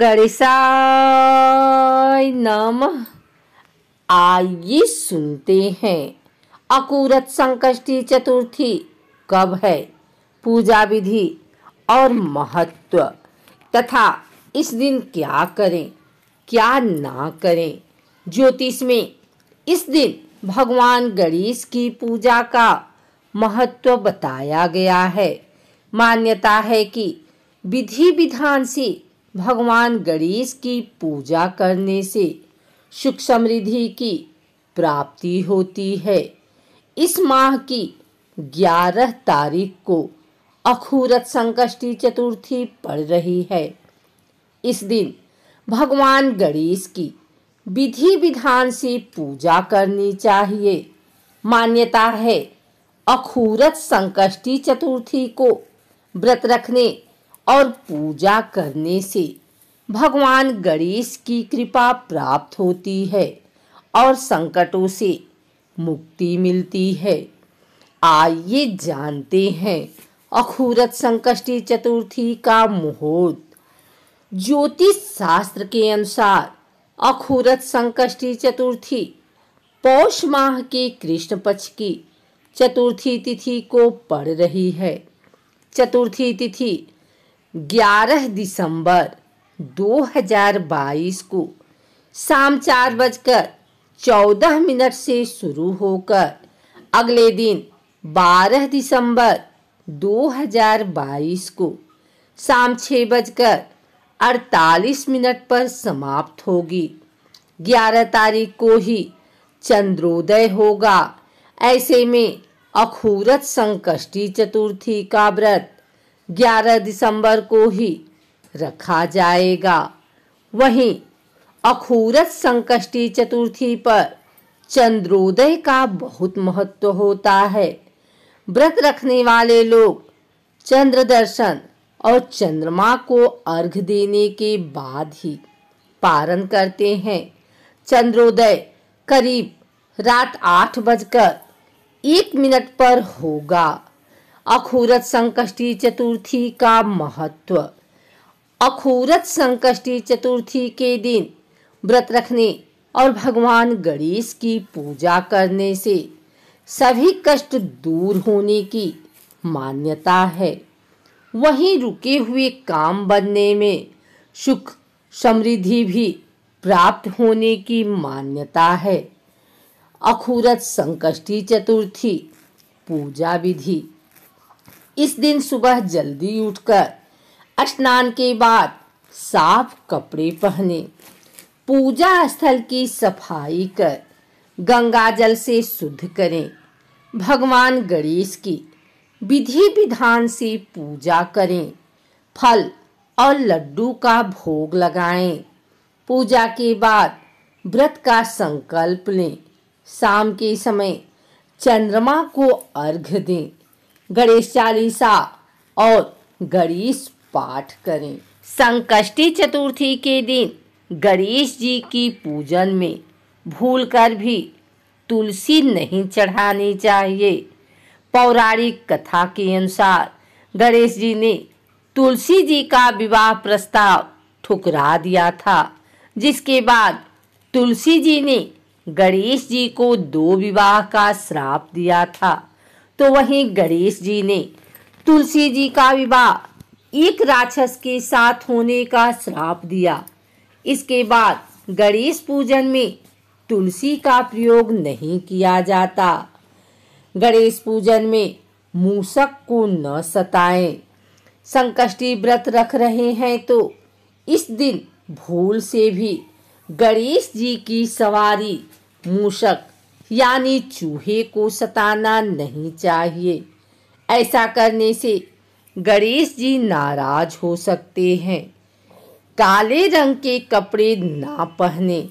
गणेशाय नम आइए सुनते हैं अकूरत संकष्टी चतुर्थी कब है पूजा विधि और महत्व तथा इस दिन क्या करें क्या ना करें ज्योतिष में इस दिन भगवान गणेश की पूजा का महत्व बताया गया है मान्यता है कि विधि विधान से भगवान गणेश की पूजा करने से सुख समृद्धि की प्राप्ति होती है इस माह की ग्यारह तारीख को अखूरत संकष्टि चतुर्थी पड़ रही है इस दिन भगवान गणेश की विधि विधान से पूजा करनी चाहिए मान्यता है अखूरत संकष्टि चतुर्थी को व्रत रखने और पूजा करने से भगवान गणेश की कृपा प्राप्त होती है और संकटों से मुक्ति मिलती है आइए जानते हैं अखूरत संकष्टी चतुर्थी का मुहूर्त ज्योतिष शास्त्र के अनुसार अखूरत संकष्टी चतुर्थी पौष माह के कृष्ण पक्ष की चतुर्थी तिथि को पड़ रही है चतुर्थी तिथि 11 दिसंबर 2022 को शाम चार बजकर चौदह मिनट से शुरू होकर अगले दिन 12 दिसंबर 2022 को शाम छः बजकर अड़तालीस मिनट पर समाप्त होगी 11 तारीख को ही चंद्रोदय होगा ऐसे में अखूरत संकष्टी चतुर्थी का व्रत 11 दिसंबर को ही रखा जाएगा वहीं अखूरत संकष्टी चतुर्थी पर चंद्रोदय का बहुत महत्व होता है व्रत रखने वाले लोग चंद्र दर्शन और चंद्रमा को अर्घ देने के बाद ही पारण करते हैं चंद्रोदय करीब रात आठ बजकर एक मिनट पर होगा अखूरत संकष्टी चतुर्थी का महत्व अखूरत संकष्टी चतुर्थी के दिन व्रत रखने और भगवान गणेश की पूजा करने से सभी कष्ट दूर होने की मान्यता है वहीं रुके हुए काम बनने में सुख समृद्धि भी प्राप्त होने की मान्यता है अखूरत संकष्टी चतुर्थी पूजा विधि इस दिन सुबह जल्दी उठकर स्नान के बाद साफ कपड़े पहने पूजा स्थल की सफाई कर गंगा जल से शुद्ध करें भगवान गणेश की विधि विधान से पूजा करें फल और लड्डू का भोग लगाएं। पूजा के बाद व्रत का संकल्प लें शाम के समय चंद्रमा को अर्घ दें गणेश चालीसा और गणेश पाठ करें संकष्टी चतुर्थी के दिन गणेश जी की पूजन में भूलकर भी तुलसी नहीं चढ़ानी चाहिए पौराणिक कथा के अनुसार गणेश जी ने तुलसी जी का विवाह प्रस्ताव ठुकरा दिया था जिसके बाद तुलसी जी ने गणेश जी को दो विवाह का श्राप दिया था तो वहीं गणेश जी ने तुलसी जी का विवाह एक राक्षस के साथ होने का श्राप दिया इसके बाद गणेश पूजन में तुलसी का प्रयोग नहीं किया जाता गणेश पूजन में मूसक को न सताएं संकष्टी व्रत रख रहे हैं तो इस दिन भूल से भी गणेश जी की सवारी मूषक यानी चूहे को सताना नहीं चाहिए ऐसा करने से गणेश जी नाराज हो सकते हैं काले रंग के कपड़े ना पहने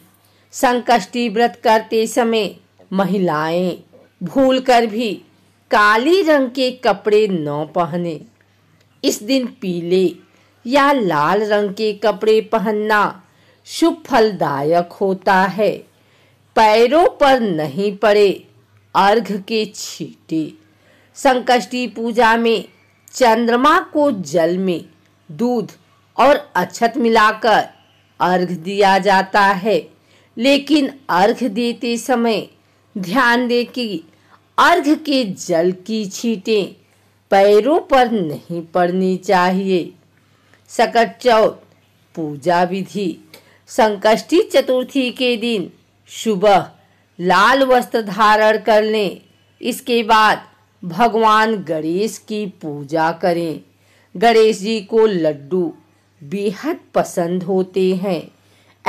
संकष्टी व्रत करते समय महिलाएं भूलकर भी काले रंग के कपड़े न पहने इस दिन पीले या लाल रंग के कपड़े पहनना शुभ फलदायक होता है पैरों पर नहीं पड़े अर्घ के छीटे संकष्टी पूजा में चंद्रमा को जल में दूध और अक्षत मिलाकर अर्घ दिया जाता है लेकिन अर्घ देते समय ध्यान दे कि अर्घ के जल की छीटें पैरों पर नहीं पड़नी चाहिए सकट चौथ पूजा विधि संकष्टी चतुर्थी के दिन सुबह लाल वस्त्र धारण कर लें इसके बाद भगवान गणेश की पूजा करें गणेश जी को लड्डू बेहद पसंद होते हैं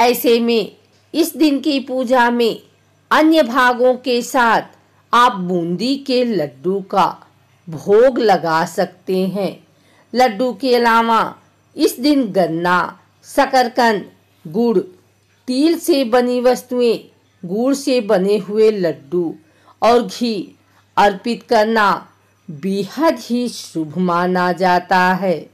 ऐसे में इस दिन की पूजा में अन्य भागों के साथ आप बूंदी के लड्डू का भोग लगा सकते हैं लड्डू के अलावा इस दिन गन्ना शकरकंद गुड़ तिल से बनी वस्तुएं गुड़ से बने हुए लड्डू और घी अर्पित करना बेहद ही शुभ माना जाता है